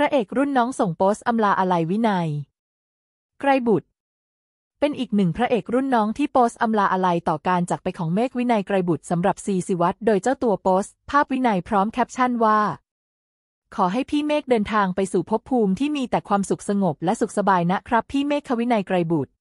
ระเอกรุ่นน้องส่งโปสอำลาอะไรวินัย ไกรบุตร เป็นอีกหนึ่งพระเอกรุ่นน้องที่โปสอำลาอะไรต่อการจากไปของเมฆวินัยไกรบุตรสำหรับซีซิวัตโดยเจ้าตัวโปสภาพวินัยพร้อมแคปชั่นว่า ขอให้พี่เมฆเดินทางไปสู่ภพภูมิที่มีแต่ความสุขสงบและสุขสบายนะครับพี่เมฆควินัยไกรบุตร